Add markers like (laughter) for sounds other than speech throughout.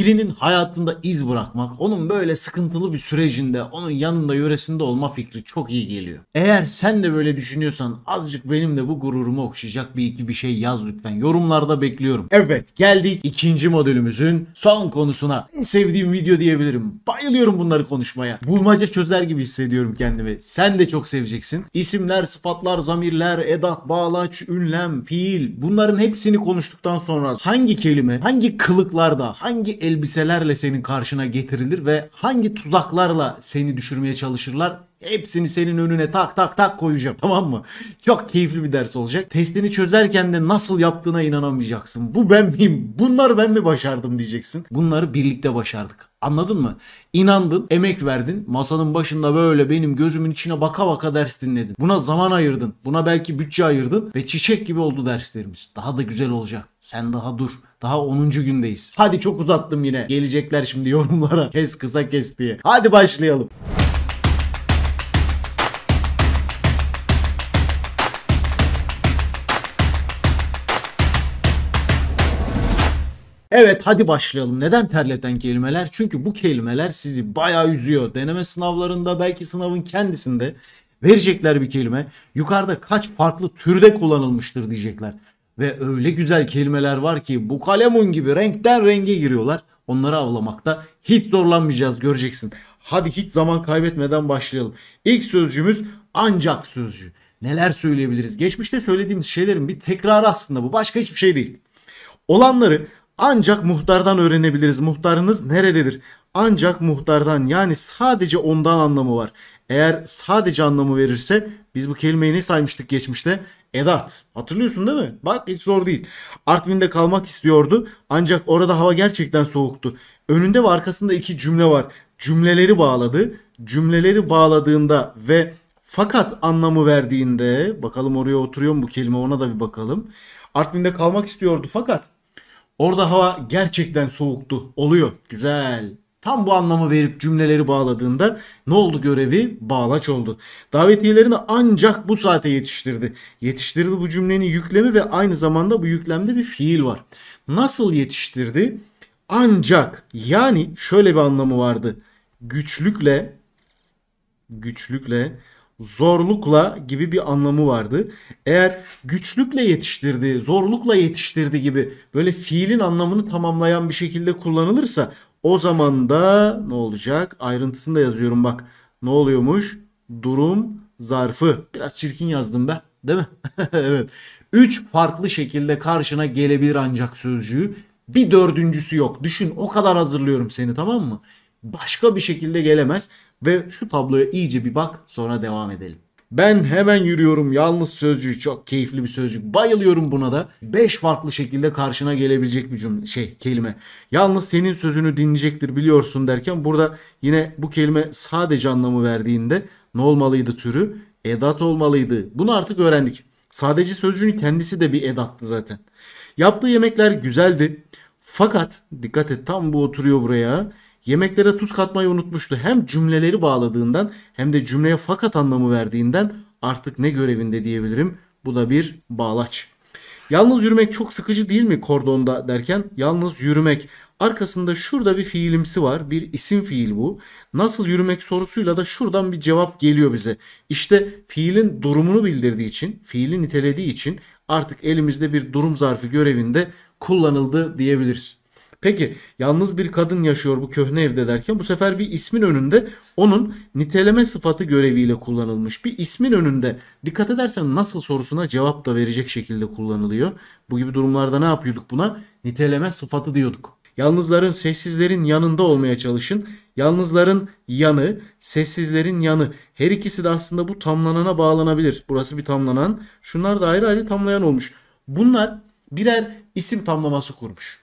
birinin hayatında iz bırakmak, onun böyle sıkıntılı bir sürecinde, onun yanında yöresinde olma fikri çok iyi geliyor. Eğer sen de böyle düşünüyorsan azıcık benim de bu gururumu okşayacak bir iki bir şey yaz lütfen. Yorumlarda bekliyorum. Evet geldik ikinci modülümüzün son konusuna. En sevdiğim video diyebilirim. Bayılıyorum bunları konuşmaya. Bulmaca çözer gibi hissediyorum kendimi. Sen de çok seveceksin. İsimler, sıfatlar, zamirler, edat, bağlaç, ünlem, fiil bunların hepsini konuştuktan sonra hangi kelime, hangi kılıklarda, hangi elbiselerle senin karşına getirilir ve hangi tuzaklarla seni düşürmeye çalışırlar Hepsini senin önüne tak tak tak koyacağım (laughs) tamam mı? Çok keyifli bir ders olacak. Testini çözerken de nasıl yaptığına inanamayacaksın. Bu ben miyim? Bunları ben mi başardım diyeceksin. Bunları birlikte başardık. Anladın mı? İnandın, emek verdin. Masanın başında böyle benim gözümün içine baka baka ders dinledin. Buna zaman ayırdın. Buna belki bütçe ayırdın ve çiçek gibi oldu derslerimiz. Daha da güzel olacak. Sen daha dur. Daha 10. gündeyiz. Hadi çok uzattım yine. Gelecekler şimdi yorumlara. (laughs) Kes kısa kes diye. Hadi başlayalım. Evet hadi başlayalım. Neden terleten kelimeler? Çünkü bu kelimeler sizi bayağı üzüyor. Deneme sınavlarında belki sınavın kendisinde verecekler bir kelime. Yukarıda kaç farklı türde kullanılmıştır diyecekler. Ve öyle güzel kelimeler var ki bu kalemun gibi renkten renge giriyorlar. Onları avlamakta hiç zorlanmayacağız göreceksin. Hadi hiç zaman kaybetmeden başlayalım. İlk sözcüğümüz ancak sözcüğü. Neler söyleyebiliriz? Geçmişte söylediğimiz şeylerin bir tekrarı aslında bu. Başka hiçbir şey değil. Olanları ancak muhtardan öğrenebiliriz. Muhtarınız nerededir? Ancak muhtardan yani sadece ondan anlamı var. Eğer sadece anlamı verirse biz bu kelimeyi ne saymıştık geçmişte? Edat. Hatırlıyorsun değil mi? Bak hiç zor değil. Artvin'de kalmak istiyordu ancak orada hava gerçekten soğuktu. Önünde ve arkasında iki cümle var. Cümleleri bağladı. Cümleleri bağladığında ve fakat anlamı verdiğinde bakalım oraya oturuyor mu bu kelime ona da bir bakalım. Artvin'de kalmak istiyordu fakat Orada hava gerçekten soğuktu. Oluyor. Güzel. Tam bu anlamı verip cümleleri bağladığında ne oldu görevi? Bağlaç oldu. Davetiyelerini ancak bu saate yetiştirdi. Yetiştirdi bu cümlenin yüklemi ve aynı zamanda bu yüklemde bir fiil var. Nasıl yetiştirdi? Ancak yani şöyle bir anlamı vardı. Güçlükle güçlükle zorlukla gibi bir anlamı vardı. Eğer güçlükle yetiştirdi, zorlukla yetiştirdi gibi böyle fiilin anlamını tamamlayan bir şekilde kullanılırsa o zaman da ne olacak? Ayrıntısını da yazıyorum bak. Ne oluyormuş? Durum zarfı. Biraz çirkin yazdım be. Değil mi? (laughs) evet. Üç farklı şekilde karşına gelebilir ancak sözcüğü. Bir dördüncüsü yok. Düşün o kadar hazırlıyorum seni tamam mı? Başka bir şekilde gelemez ve şu tabloya iyice bir bak sonra devam edelim. Ben hemen yürüyorum. Yalnız sözcüğü çok keyifli bir sözcük. Bayılıyorum buna da. 5 farklı şekilde karşına gelebilecek bir cümle şey kelime. Yalnız senin sözünü dinleyecektir biliyorsun derken burada yine bu kelime sadece anlamı verdiğinde ne olmalıydı türü? Edat olmalıydı. Bunu artık öğrendik. Sadece sözcüğün kendisi de bir edattı zaten. Yaptığı yemekler güzeldi. Fakat dikkat et tam bu oturuyor buraya yemeklere tuz katmayı unutmuştu. Hem cümleleri bağladığından hem de cümleye fakat anlamı verdiğinden artık ne görevinde diyebilirim. Bu da bir bağlaç. Yalnız yürümek çok sıkıcı değil mi kordonda derken yalnız yürümek. Arkasında şurada bir fiilimsi var. Bir isim fiil bu. Nasıl yürümek sorusuyla da şuradan bir cevap geliyor bize. İşte fiilin durumunu bildirdiği için, fiili nitelediği için artık elimizde bir durum zarfı görevinde kullanıldı diyebiliriz. Peki yalnız bir kadın yaşıyor bu köhne evde derken bu sefer bir ismin önünde onun niteleme sıfatı göreviyle kullanılmış. Bir ismin önünde dikkat edersen nasıl sorusuna cevap da verecek şekilde kullanılıyor. Bu gibi durumlarda ne yapıyorduk buna? Niteleme sıfatı diyorduk. Yalnızların sessizlerin yanında olmaya çalışın. Yalnızların yanı, sessizlerin yanı. Her ikisi de aslında bu tamlanana bağlanabilir. Burası bir tamlanan. Şunlar da ayrı ayrı tamlayan olmuş. Bunlar birer isim tamlaması kurmuş.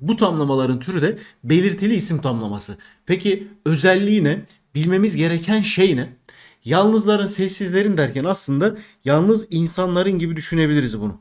Bu tamlamaların türü de belirtili isim tamlaması. Peki özelliği ne? Bilmemiz gereken şey ne? Yalnızların sessizlerin derken aslında yalnız insanların gibi düşünebiliriz bunu.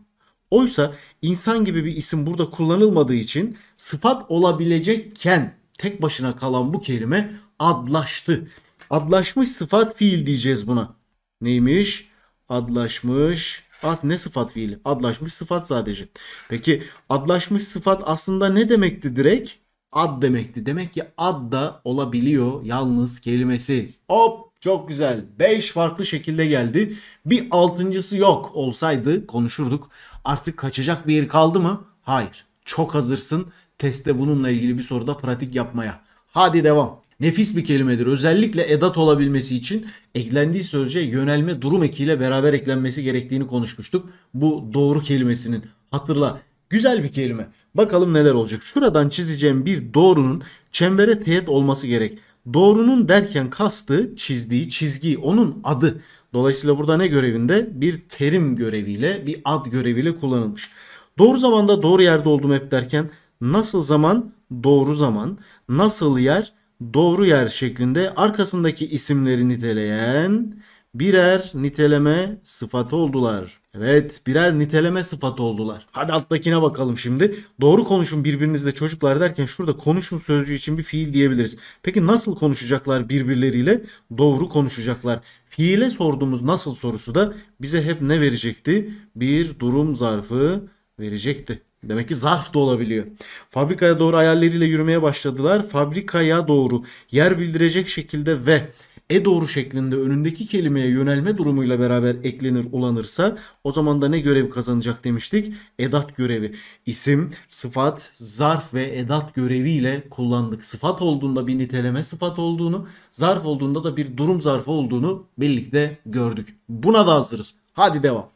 Oysa insan gibi bir isim burada kullanılmadığı için sıfat olabilecekken tek başına kalan bu kelime adlaştı. Adlaşmış sıfat fiil diyeceğiz buna. Neymiş? Adlaşmış As ne sıfat fiili? Adlaşmış sıfat sadece. Peki adlaşmış sıfat aslında ne demekti direkt? Ad demekti. Demek ki ad da olabiliyor yalnız kelimesi. Hop çok güzel. 5 farklı şekilde geldi. Bir altıncısı yok olsaydı konuşurduk. Artık kaçacak bir yer kaldı mı? Hayır. Çok hazırsın. Testte bununla ilgili bir soruda pratik yapmaya. Hadi devam. Nefis bir kelimedir. Özellikle edat olabilmesi için eklendiği sözce yönelme durum ekiyle beraber eklenmesi gerektiğini konuşmuştuk. Bu doğru kelimesinin hatırla Güzel bir kelime. Bakalım neler olacak. Şuradan çizeceğim bir doğrunun çembere teğet olması gerek. Doğrunun derken kastı çizdiği çizgi onun adı. Dolayısıyla burada ne görevinde? Bir terim göreviyle bir ad göreviyle kullanılmış. Doğru zamanda doğru yerde oldum hep derken nasıl zaman doğru zaman nasıl yer doğru yer şeklinde arkasındaki isimleri niteleyen birer niteleme sıfatı oldular. Evet birer niteleme sıfatı oldular. Hadi alttakine bakalım şimdi. Doğru konuşun birbirinizle çocuklar derken şurada konuşun sözcüğü için bir fiil diyebiliriz. Peki nasıl konuşacaklar birbirleriyle? Doğru konuşacaklar. Fiile sorduğumuz nasıl sorusu da bize hep ne verecekti? Bir durum zarfı verecekti. Demek ki zarf da olabiliyor. Fabrikaya doğru ayarlarıyla yürümeye başladılar. Fabrikaya doğru yer bildirecek şekilde ve e doğru şeklinde önündeki kelimeye yönelme durumuyla beraber eklenir olanırsa, o zaman da ne görev kazanacak demiştik? Edat görevi. İsim, sıfat, zarf ve edat göreviyle kullandık. Sıfat olduğunda bir niteleme sıfat olduğunu, zarf olduğunda da bir durum zarfı olduğunu birlikte gördük. Buna da hazırız. Hadi devam.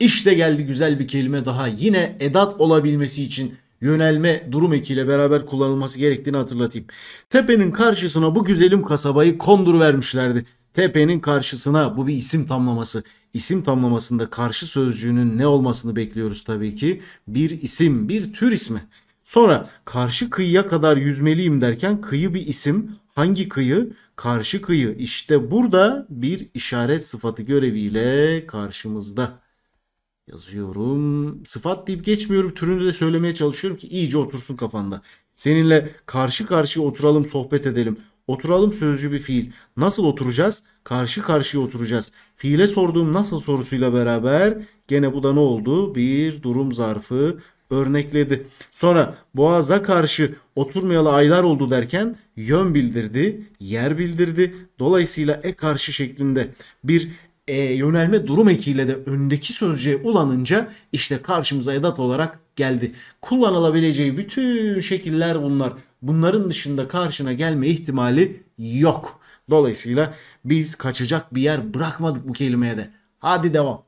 İşte geldi güzel bir kelime daha. Yine edat olabilmesi için yönelme durum ekiyle beraber kullanılması gerektiğini hatırlatayım. Tepenin karşısına bu güzelim kasabayı kondur vermişlerdi. Tepenin karşısına bu bir isim tamlaması. İsim tamlamasında karşı sözcüğünün ne olmasını bekliyoruz tabii ki. Bir isim, bir tür ismi. Sonra karşı kıyıya kadar yüzmeliyim derken kıyı bir isim. Hangi kıyı? Karşı kıyı. İşte burada bir işaret sıfatı göreviyle karşımızda yazıyorum. Sıfat deyip geçmiyorum. Türünü de söylemeye çalışıyorum ki iyice otursun kafanda. Seninle karşı karşıya oturalım, sohbet edelim. Oturalım sözcü bir fiil. Nasıl oturacağız? Karşı karşıya oturacağız. Fiile sorduğum nasıl sorusuyla beraber gene bu da ne oldu? Bir durum zarfı örnekledi. Sonra boğaza karşı oturmayalı aylar oldu derken yön bildirdi, yer bildirdi. Dolayısıyla e karşı şeklinde bir e, yönelme durum ekiyle de öndeki sözcüğe ulanınca işte karşımıza edat olarak geldi. Kullanılabileceği bütün şekiller bunlar. Bunların dışında karşına gelme ihtimali yok. Dolayısıyla biz kaçacak bir yer bırakmadık bu kelimeye de. Hadi devam.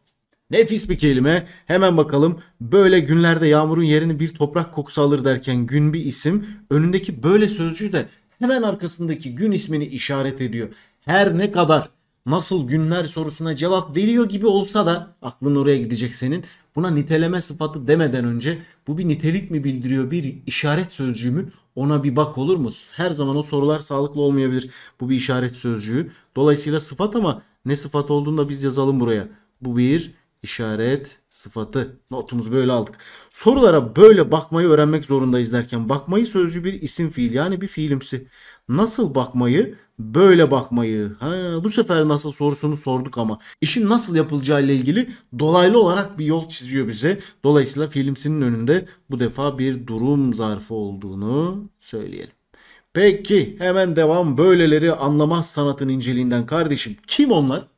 Nefis bir kelime. Hemen bakalım. Böyle günlerde yağmurun yerini bir toprak kokusu alır derken gün bir isim. Önündeki böyle sözcüğü de hemen arkasındaki gün ismini işaret ediyor. Her ne kadar nasıl günler sorusuna cevap veriyor gibi olsa da aklın oraya gidecek senin. Buna niteleme sıfatı demeden önce bu bir nitelik mi bildiriyor bir işaret sözcüğü mü ona bir bak olur mu? Her zaman o sorular sağlıklı olmayabilir bu bir işaret sözcüğü. Dolayısıyla sıfat ama ne sıfat olduğunu da biz yazalım buraya. Bu bir işaret sıfatı. Notumuzu böyle aldık. Sorulara böyle bakmayı öğrenmek zorundayız derken bakmayı sözcü bir isim fiil yani bir fiilimsi. Nasıl bakmayı? Böyle bakmayı. Ha, bu sefer nasıl sorusunu sorduk ama işin nasıl yapılacağı ile ilgili dolaylı olarak bir yol çiziyor bize. Dolayısıyla fiilimsinin önünde bu defa bir durum zarfı olduğunu söyleyelim. Peki hemen devam böyleleri anlamaz sanatın inceliğinden kardeşim. Kim onlar?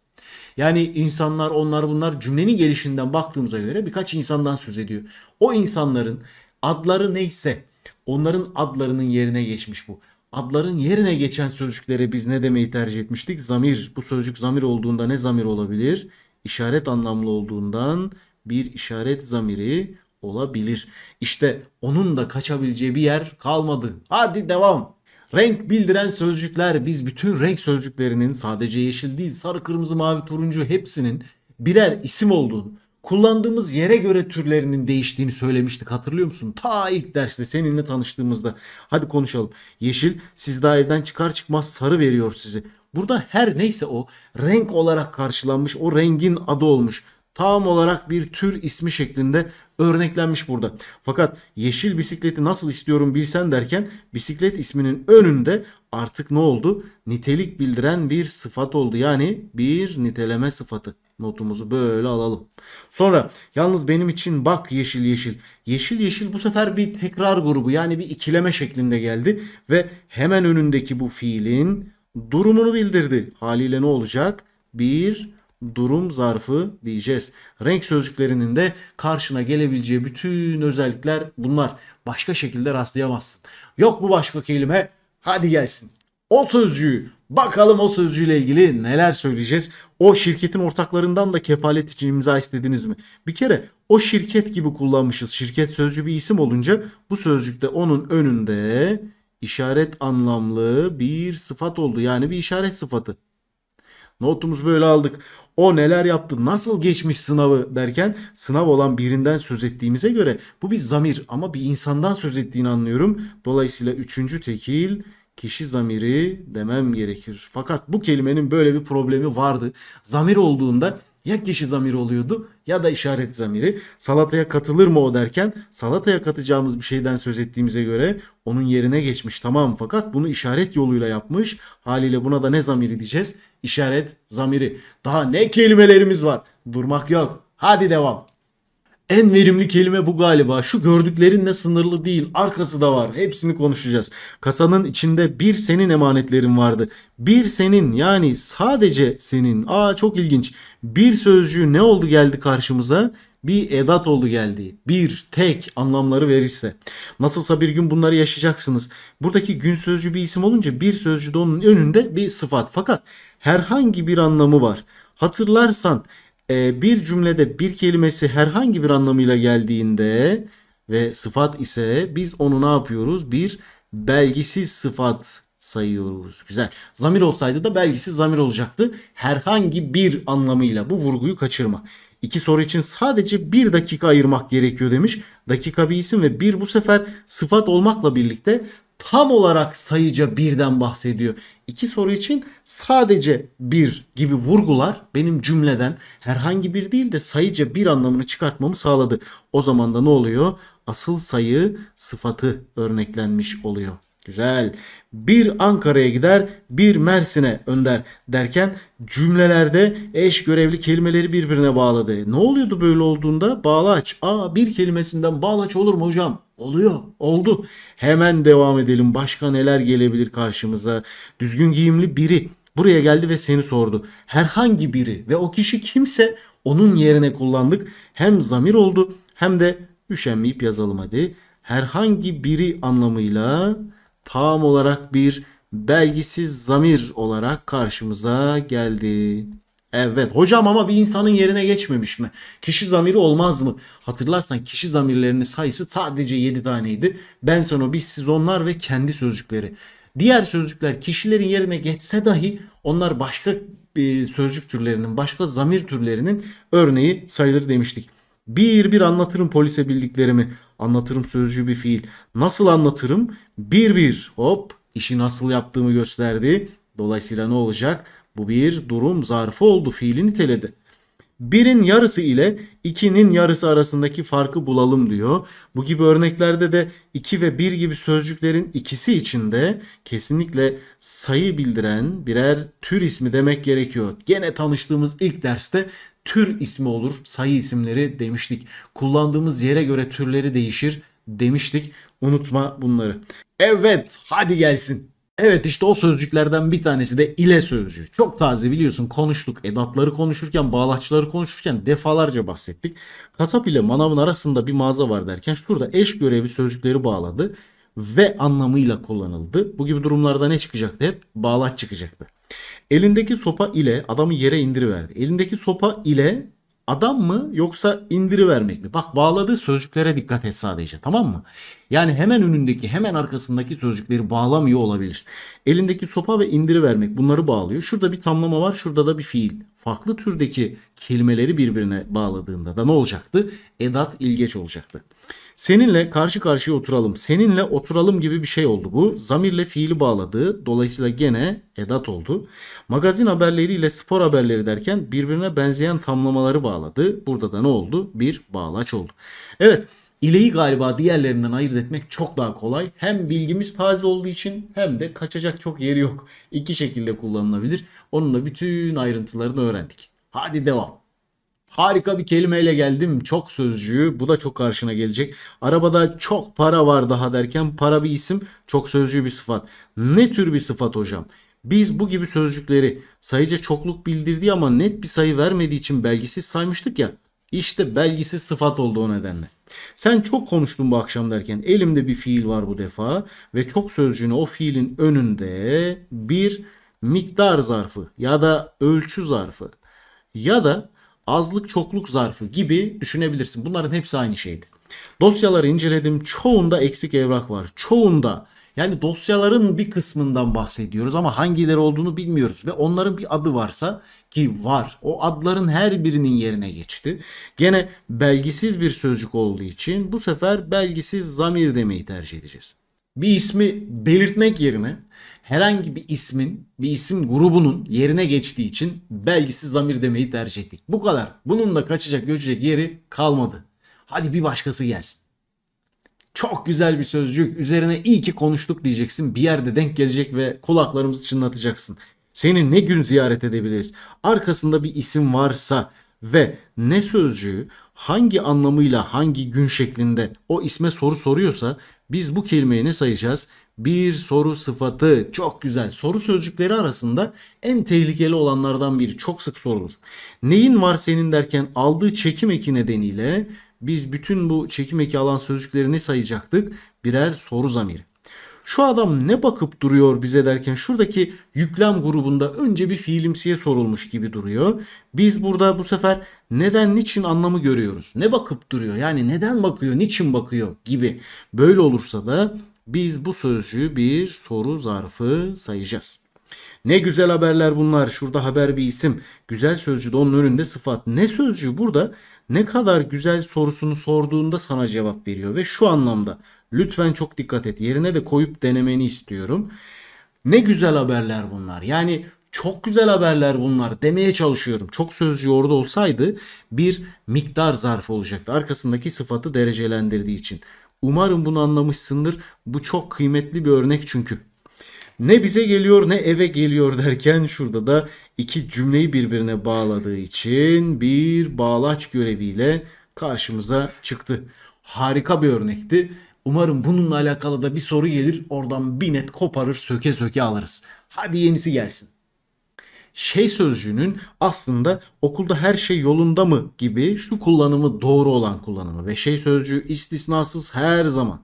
Yani insanlar onlar bunlar cümlenin gelişinden baktığımıza göre birkaç insandan söz ediyor. O insanların adları neyse onların adlarının yerine geçmiş bu. Adların yerine geçen sözcüklere biz ne demeyi tercih etmiştik? Zamir. Bu sözcük zamir olduğunda ne zamir olabilir? İşaret anlamlı olduğundan bir işaret zamiri olabilir. İşte onun da kaçabileceği bir yer kalmadı. Hadi devam. Renk bildiren sözcükler biz bütün renk sözcüklerinin sadece yeşil değil sarı kırmızı mavi turuncu hepsinin birer isim olduğunu kullandığımız yere göre türlerinin değiştiğini söylemiştik hatırlıyor musun? Ta ilk derste seninle tanıştığımızda. Hadi konuşalım. Yeşil siz daha evden çıkar çıkmaz sarı veriyor sizi. Burada her neyse o renk olarak karşılanmış o rengin adı olmuş tam olarak bir tür ismi şeklinde örneklenmiş burada. Fakat yeşil bisikleti nasıl istiyorum bilsen derken bisiklet isminin önünde artık ne oldu? Nitelik bildiren bir sıfat oldu. Yani bir niteleme sıfatı. Notumuzu böyle alalım. Sonra yalnız benim için bak yeşil yeşil. Yeşil yeşil bu sefer bir tekrar grubu yani bir ikileme şeklinde geldi. Ve hemen önündeki bu fiilin durumunu bildirdi. Haliyle ne olacak? Bir durum zarfı diyeceğiz. Renk sözcüklerinin de karşına gelebileceği bütün özellikler bunlar. Başka şekilde rastlayamazsın. Yok mu başka kelime? Hadi gelsin. O sözcüğü bakalım o sözcüğüyle ilgili neler söyleyeceğiz. O şirketin ortaklarından da kefalet için imza istediniz mi? Bir kere o şirket gibi kullanmışız. Şirket sözcü bir isim olunca bu sözcükte onun önünde işaret anlamlı bir sıfat oldu. Yani bir işaret sıfatı. Notumuz böyle aldık. O neler yaptı, nasıl geçmiş sınavı derken sınav olan birinden söz ettiğimize göre bu bir zamir ama bir insandan söz ettiğini anlıyorum. Dolayısıyla üçüncü tekil kişi zamiri demem gerekir. Fakat bu kelimenin böyle bir problemi vardı. Zamir olduğunda ya kişi zamiri oluyordu ya da işaret zamiri. Salataya katılır mı o derken salataya katacağımız bir şeyden söz ettiğimize göre onun yerine geçmiş tamam fakat bunu işaret yoluyla yapmış. Haliyle buna da ne zamiri diyeceğiz? İşaret zamiri. Daha ne kelimelerimiz var? Durmak yok. Hadi devam. En verimli kelime bu galiba. Şu gördüklerinle sınırlı değil. Arkası da var. Hepsini konuşacağız. Kasanın içinde bir senin emanetlerin vardı. Bir senin yani sadece senin. Aa çok ilginç. Bir sözcüğü ne oldu geldi karşımıza? bir edat oldu geldi. Bir, tek anlamları verirse. Nasılsa bir gün bunları yaşayacaksınız. Buradaki gün sözcü bir isim olunca bir sözcü de onun önünde bir sıfat. Fakat herhangi bir anlamı var. Hatırlarsan ee, bir cümlede bir kelimesi herhangi bir anlamıyla geldiğinde ve sıfat ise biz onu ne yapıyoruz? Bir belgisiz sıfat sayıyoruz. Güzel. Zamir olsaydı da belgisiz zamir olacaktı. Herhangi bir anlamıyla bu vurguyu kaçırma. İki soru için sadece bir dakika ayırmak gerekiyor demiş. Dakika bir isim ve bir bu sefer sıfat olmakla birlikte tam olarak sayıca birden bahsediyor. İki soru için sadece bir gibi vurgular benim cümleden herhangi bir değil de sayıca bir anlamını çıkartmamı sağladı. O zaman da ne oluyor? Asıl sayı sıfatı örneklenmiş oluyor. Güzel. Bir Ankara'ya gider, bir Mersin'e önder derken cümlelerde eş görevli kelimeleri birbirine bağladı. Ne oluyordu böyle olduğunda? Bağlaç. Aa bir kelimesinden bağlaç olur mu hocam? Oluyor. Oldu. Hemen devam edelim. Başka neler gelebilir karşımıza? Düzgün giyimli biri buraya geldi ve seni sordu. Herhangi biri ve o kişi kimse onun yerine kullandık. Hem zamir oldu hem de üşenmeyip yazalım hadi. Herhangi biri anlamıyla tam olarak bir belgisiz zamir olarak karşımıza geldi. Evet hocam ama bir insanın yerine geçmemiş mi? Kişi zamiri olmaz mı? Hatırlarsan kişi zamirlerinin sayısı sadece 7 taneydi. Ben sana biz siz onlar ve kendi sözcükleri. Diğer sözcükler kişilerin yerine geçse dahi onlar başka e, sözcük türlerinin, başka zamir türlerinin örneği sayılır demiştik. Bir bir anlatırım polise bildiklerimi. Anlatırım sözcü bir fiil. Nasıl anlatırım? Bir bir hop işi nasıl yaptığımı gösterdi. Dolayısıyla ne olacak? Bu bir durum zarfı oldu fiilini niteledi. Birin yarısı ile ikinin yarısı arasındaki farkı bulalım diyor. Bu gibi örneklerde de iki ve bir gibi sözcüklerin ikisi içinde kesinlikle sayı bildiren birer tür ismi demek gerekiyor. Gene tanıştığımız ilk derste tür ismi olur, sayı isimleri demiştik. Kullandığımız yere göre türleri değişir demiştik. Unutma bunları. Evet, hadi gelsin. Evet işte o sözcüklerden bir tanesi de ile sözcüğü. Çok taze biliyorsun konuştuk. Edatları konuşurken, bağlaçları konuşurken defalarca bahsettik. Kasap ile manavın arasında bir mağaza var derken şurada eş görevi sözcükleri bağladı ve anlamıyla kullanıldı. Bu gibi durumlarda ne çıkacaktı hep? Bağlaç çıkacaktı. Elindeki sopa ile adamı yere indiriverdi. Elindeki sopa ile adam mı yoksa indiri vermek mi? Bak bağladığı sözcüklere dikkat et sadece tamam mı? Yani hemen önündeki hemen arkasındaki sözcükleri bağlamıyor olabilir. Elindeki sopa ve indiri vermek bunları bağlıyor. Şurada bir tamlama var şurada da bir fiil. Farklı türdeki kelimeleri birbirine bağladığında da ne olacaktı? Edat ilgeç olacaktı. Seninle karşı karşıya oturalım. Seninle oturalım gibi bir şey oldu bu. Zamirle fiili bağladığı, Dolayısıyla gene edat oldu. Magazin haberleriyle spor haberleri derken birbirine benzeyen tamlamaları bağladı. Burada da ne oldu? Bir bağlaç oldu. Evet. ileyi galiba diğerlerinden ayırt etmek çok daha kolay. Hem bilgimiz taze olduğu için hem de kaçacak çok yeri yok. İki şekilde kullanılabilir. Onunla bütün ayrıntılarını öğrendik. Hadi devam. Harika bir kelimeyle geldim. Çok sözcüğü. Bu da çok karşına gelecek. Arabada çok para var daha derken para bir isim, çok sözcüğü bir sıfat. Ne tür bir sıfat hocam? Biz bu gibi sözcükleri sayıca çokluk bildirdiği ama net bir sayı vermediği için belgisiz saymıştık ya. İşte belgisiz sıfat oldu o nedenle. Sen çok konuştun bu akşam derken elimde bir fiil var bu defa ve çok sözcüğünü o fiilin önünde bir miktar zarfı ya da ölçü zarfı ya da azlık çokluk zarfı gibi düşünebilirsin. Bunların hepsi aynı şeydi. Dosyaları inceledim. Çoğunda eksik evrak var. Çoğunda yani dosyaların bir kısmından bahsediyoruz ama hangileri olduğunu bilmiyoruz ve onların bir adı varsa ki var. O adların her birinin yerine geçti. Gene belgisiz bir sözcük olduğu için bu sefer belgisiz zamir demeyi tercih edeceğiz. Bir ismi belirtmek yerine herhangi bir ismin, bir isim grubunun yerine geçtiği için belgisi zamir demeyi tercih ettik. Bu kadar. Bununla kaçacak göçecek yeri kalmadı. Hadi bir başkası gelsin. Çok güzel bir sözcük. Üzerine iyi ki konuştuk diyeceksin. Bir yerde denk gelecek ve kulaklarımızı çınlatacaksın. Seni ne gün ziyaret edebiliriz? Arkasında bir isim varsa ve ne sözcüğü hangi anlamıyla hangi gün şeklinde o isme soru soruyorsa biz bu kelimeyi ne sayacağız? Bir soru sıfatı çok güzel. Soru sözcükleri arasında en tehlikeli olanlardan biri. Çok sık sorulur. Neyin var senin derken aldığı çekim eki nedeniyle biz bütün bu çekim eki alan sözcükleri ne sayacaktık? Birer soru zamiri şu adam ne bakıp duruyor bize derken şuradaki yüklem grubunda önce bir fiilimsiye sorulmuş gibi duruyor. Biz burada bu sefer neden niçin anlamı görüyoruz. Ne bakıp duruyor yani neden bakıyor niçin bakıyor gibi. Böyle olursa da biz bu sözcüğü bir soru zarfı sayacağız. Ne güzel haberler bunlar. Şurada haber bir isim. Güzel sözcü de onun önünde sıfat. Ne sözcü burada ne kadar güzel sorusunu sorduğunda sana cevap veriyor. Ve şu anlamda lütfen çok dikkat et. Yerine de koyup denemeni istiyorum. Ne güzel haberler bunlar. Yani çok güzel haberler bunlar demeye çalışıyorum. Çok sözcü orada olsaydı bir miktar zarfı olacaktı. Arkasındaki sıfatı derecelendirdiği için. Umarım bunu anlamışsındır. Bu çok kıymetli bir örnek çünkü. Ne bize geliyor ne eve geliyor derken şurada da iki cümleyi birbirine bağladığı için bir bağlaç göreviyle karşımıza çıktı. Harika bir örnekti. Umarım bununla alakalı da bir soru gelir. Oradan bir net koparır söke söke alırız. Hadi yenisi gelsin şey sözcüğünün aslında okulda her şey yolunda mı gibi şu kullanımı doğru olan kullanımı ve şey sözcüğü istisnasız her zaman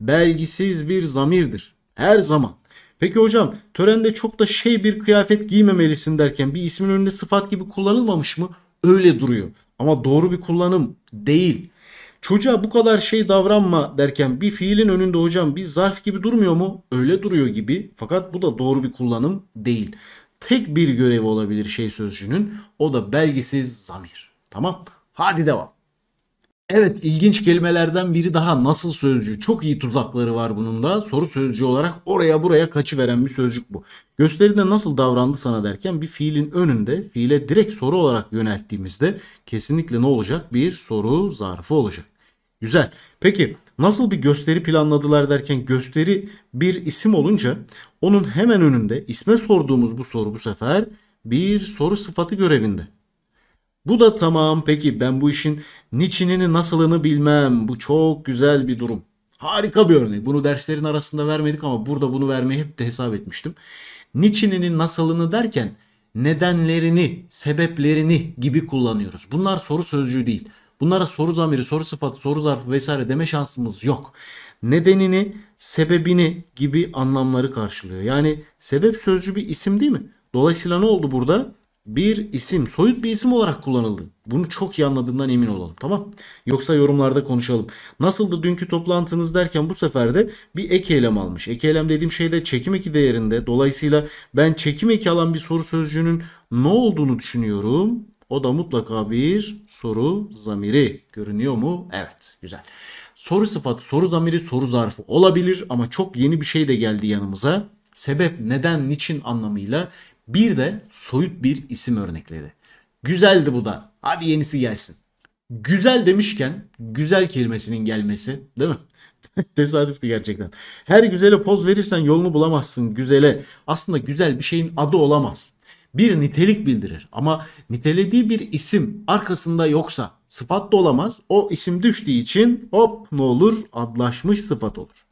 belgisiz bir zamirdir. Her zaman Peki hocam törende çok da şey bir kıyafet giymemelisin derken bir ismin önünde sıfat gibi kullanılmamış mı? Öyle duruyor. Ama doğru bir kullanım değil. Çocuğa bu kadar şey davranma derken bir fiilin önünde hocam bir zarf gibi durmuyor mu? Öyle duruyor gibi. Fakat bu da doğru bir kullanım değil. Tek bir görevi olabilir şey sözcüğünün. O da belgisiz zamir. Tamam. Hadi devam. Evet ilginç kelimelerden biri daha nasıl sözcüğü. Çok iyi tuzakları var bunun da. Soru sözcüğü olarak oraya buraya kaçı veren bir sözcük bu. Gösteride nasıl davrandı sana derken bir fiilin önünde fiile direkt soru olarak yönelttiğimizde kesinlikle ne olacak? Bir soru zarfı olacak. Güzel. Peki nasıl bir gösteri planladılar derken gösteri bir isim olunca onun hemen önünde isme sorduğumuz bu soru bu sefer bir soru sıfatı görevinde. Bu da tamam peki ben bu işin niçinini nasılını bilmem. Bu çok güzel bir durum. Harika bir örnek. Bunu derslerin arasında vermedik ama burada bunu vermeyi hep de hesap etmiştim. Niçinini nasılını derken nedenlerini, sebeplerini gibi kullanıyoruz. Bunlar soru sözcüğü değil. Bunlara soru zamiri, soru sıfatı, soru zarfı vesaire deme şansımız yok. Nedenini, sebebini gibi anlamları karşılıyor. Yani sebep sözcüğü bir isim değil mi? Dolayısıyla ne oldu burada? bir isim soyut bir isim olarak kullanıldı. Bunu çok iyi anladığından emin olalım tamam. Yoksa yorumlarda konuşalım. Nasıldı dünkü toplantınız derken bu sefer de bir ek eylem almış. Ek eylem dediğim şey de çekim eki değerinde. Dolayısıyla ben çekim eki alan bir soru sözcüğünün ne olduğunu düşünüyorum. O da mutlaka bir soru zamiri. Görünüyor mu? Evet güzel. Soru sıfatı, soru zamiri, soru zarfı olabilir ama çok yeni bir şey de geldi yanımıza sebep, neden, niçin anlamıyla bir de soyut bir isim örnekledi. Güzeldi bu da. Hadi yenisi gelsin. Güzel demişken güzel kelimesinin gelmesi değil mi? (laughs) Tesadüftü gerçekten. Her güzele poz verirsen yolunu bulamazsın güzele. Aslında güzel bir şeyin adı olamaz. Bir nitelik bildirir ama nitelediği bir isim arkasında yoksa sıfat da olamaz. O isim düştüğü için hop ne olur adlaşmış sıfat olur.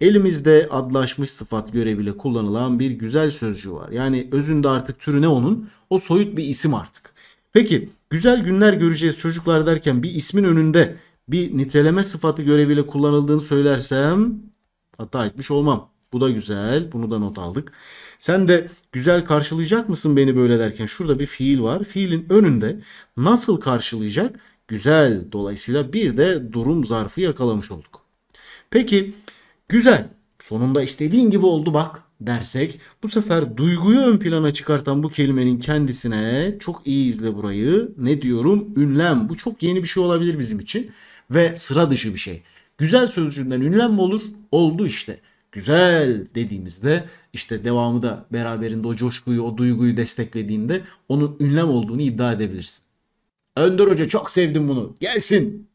Elimizde adlaşmış sıfat göreviyle kullanılan bir güzel sözcüğü var. Yani özünde artık türü ne onun? O soyut bir isim artık. Peki güzel günler göreceğiz çocuklar derken bir ismin önünde bir niteleme sıfatı göreviyle kullanıldığını söylersem hata etmiş olmam. Bu da güzel. Bunu da not aldık. Sen de güzel karşılayacak mısın beni böyle derken şurada bir fiil var. Fiilin önünde nasıl karşılayacak? Güzel. Dolayısıyla bir de durum zarfı yakalamış olduk. Peki Güzel. Sonunda istediğin gibi oldu bak dersek bu sefer duyguyu ön plana çıkartan bu kelimenin kendisine çok iyi izle burayı. Ne diyorum? Ünlem. Bu çok yeni bir şey olabilir bizim için ve sıra dışı bir şey. Güzel sözcüğünden ünlem mi olur? Oldu işte. Güzel dediğimizde işte devamı da beraberinde o coşkuyu, o duyguyu desteklediğinde onun ünlem olduğunu iddia edebilirsin. Önder Hoca çok sevdim bunu. Gelsin.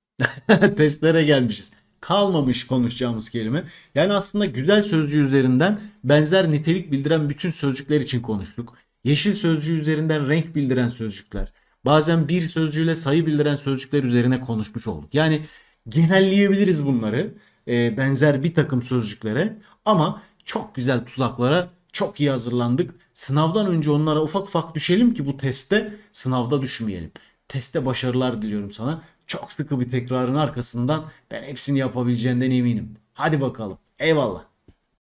(laughs) Testlere gelmişiz kalmamış konuşacağımız kelime. Yani aslında güzel sözcüğü üzerinden benzer nitelik bildiren bütün sözcükler için konuştuk. Yeşil sözcüğü üzerinden renk bildiren sözcükler. Bazen bir sözcüğüyle sayı bildiren sözcükler üzerine konuşmuş olduk. Yani genelleyebiliriz bunları e, benzer bir takım sözcüklere ama çok güzel tuzaklara çok iyi hazırlandık. Sınavdan önce onlara ufak ufak düşelim ki bu teste sınavda düşmeyelim. Teste başarılar diliyorum sana çok sıkı bir tekrarın arkasından ben hepsini yapabileceğinden eminim. Hadi bakalım. Eyvallah.